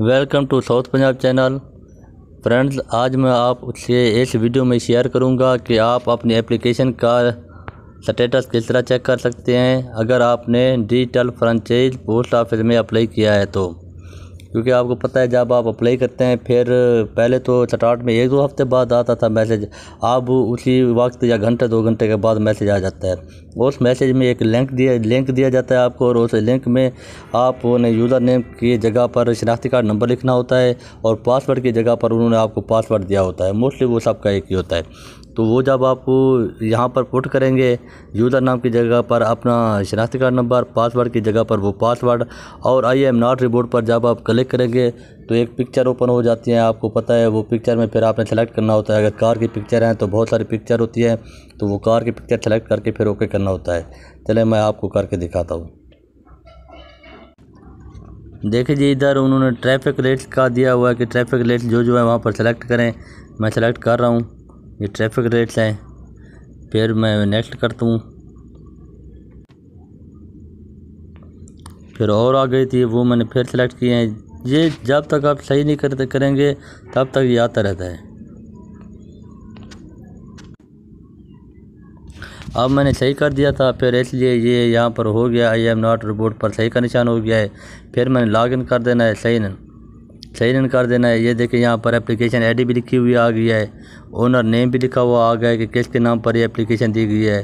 welcome to south Punjab channel friends आज मैं आपसे इस वीडियो में शेयर करूंगा कि आप अपनी एप्लीकेशन का स्टेटस किस तरह चेक कर सकते हैं अगर आपने डिजिटल फ्रांचाइज पोस्ट ऑफिस में अप्लाई किया है तो क्योंकि आपको पता है जब आप अप्लाई करते हैं फिर पहले तो चटाट में एक दो हफ्ते बाद आता था मैसेज अब उसी वक्त या घंटे दो घंटे के बाद मैसेज आ जाता है उस मैसेज में एक लिंक दिया लिंक दिया जाता है आपको और उस लिंक में आप उन्हें यूज़र नेम की जगह पर शनाख्ती कार्ड नंबर लिखना होता है और पासवर्ड की जगह पर उन्होंने आपको पासवर्ड दिया होता है मोस्टली वो सबका एक ही होता है तो वो जब आप यहाँ पर पुट करेंगे यूज़र नाम की जगह पर अपना शनाख्ती कार्ड नंबर पासवर्ड की जगह पर वो पासवर्ड और आई एम नॉट रिबोट पर जब आप क्लिक करेंगे तो एक पिक्चर ओपन हो जाती है आपको पता है वो पिक्चर में फिर आपने सेलेक्ट करना होता है अगर कार की पिक्चर हैं तो बहुत सारी पिक्चर होती है तो वो कार की पिक्चर सेलेक्ट करके फिर ओके करना होता है चले मैं आपको करके दिखाता हूँ देखिए जी इधर उन्होंने ट्रैफिक रेट का दिया हुआ है कि ट्रैफिक रेट जो जो है वहाँ पर सेलेक्ट करें मैं सेलेक्ट कर रहा हूँ ये ट्रैफिक रेट्स हैं फिर मैं नेक्स्ट करता हूँ फिर और आ गई थी वो मैंने फिर सेलेक्ट किए हैं ये जब तक आप सही नहीं करते करेंगे तब तक ये आता रहता है अब मैंने सही कर दिया था फिर इसलिए ये यहाँ पर हो गया आई एम नॉट रिपोर्ट पर सही का निशान हो गया है फिर मैंने लॉगिन कर देना है सही नहीं सही रन कर देना है ये देखिए यहाँ पर एप्लीकेशन आईडी भी लिखी हुई आ गई है ओनर नेम भी लिखा हुआ आ गया है कि किसके नाम पर ये एप्लीकेशन दी गई है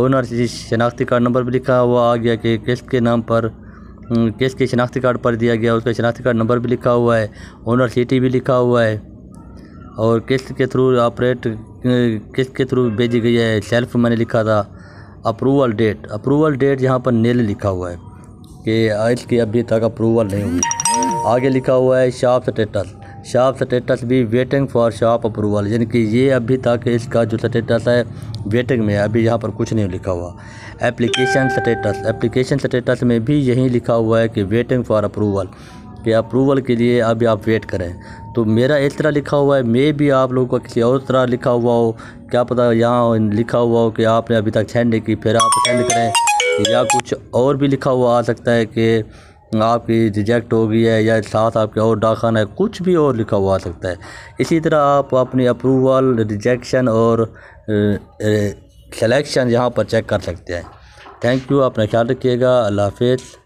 ओनर शनाख्ती कार्ड नंबर भी लिखा हुआ आ गया कि किसके नाम पर हम्म, केस के शनाख्ती कार्ड पर दिया गया उसका शनाख्ती कार्ड नंबर भी लिखा हुआ है ओनर सिटी भी लिखा हुआ है और किस्त के थ्रू ऑपरेट किस्त के थ्रू भेजी गई है सेल्फ मैंने लिखा था अप्रूवल डेट अप्रूवल डेट यहाँ पर नील लिखा हुआ है कि आज की अभी तक अप्रूवल नहीं हुई आगे लिखा हुआ है शॉप स्टेटस शॉप स्टेटस भी वेटिंग फॉर शॉप अप्रूवल यानी कि ये अभी तक इसका जो स्टेटस है वेटिंग में अभी यहाँ पर कुछ नहीं लिखा हुआ एप्लीकेशन स्टेटस एप्लीकेशन स्टेटस में भी यही लिखा हुआ है कि वेटिंग फॉर अप्रूवल कि अप्रूवल के लिए अभी आप वेट करें तो मेरा इस तरह लिखा हुआ है मे भी आप लोगों का किसी और तरह लिखा हुआ हो क्या पता यहाँ लिखा हुआ हो कि आपने अभी तक सेंड नहीं की फिर आप सेंड करें या कुछ और भी लिखा हुआ आ सकता है कि आपकी रिजेक्ट हो गई है या साथ आपके और दाखन है कुछ भी और लिखा हुआ आ सकता है इसी तरह आप अपनी अप्रूवल रिजेक्शन और सिलेक्शन यहाँ पर चेक कर सकते हैं थैंक यू अपना ख्याल रखिएगा अल्लाह हाफिज़